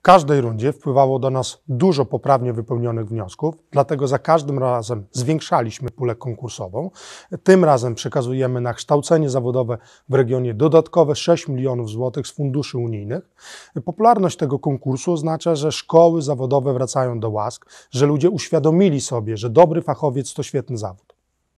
W każdej rundzie wpływało do nas dużo poprawnie wypełnionych wniosków, dlatego za każdym razem zwiększaliśmy pulę konkursową. Tym razem przekazujemy na kształcenie zawodowe w regionie dodatkowe 6 milionów złotych z funduszy unijnych. Popularność tego konkursu oznacza, że szkoły zawodowe wracają do łask, że ludzie uświadomili sobie, że dobry fachowiec to świetny zawód.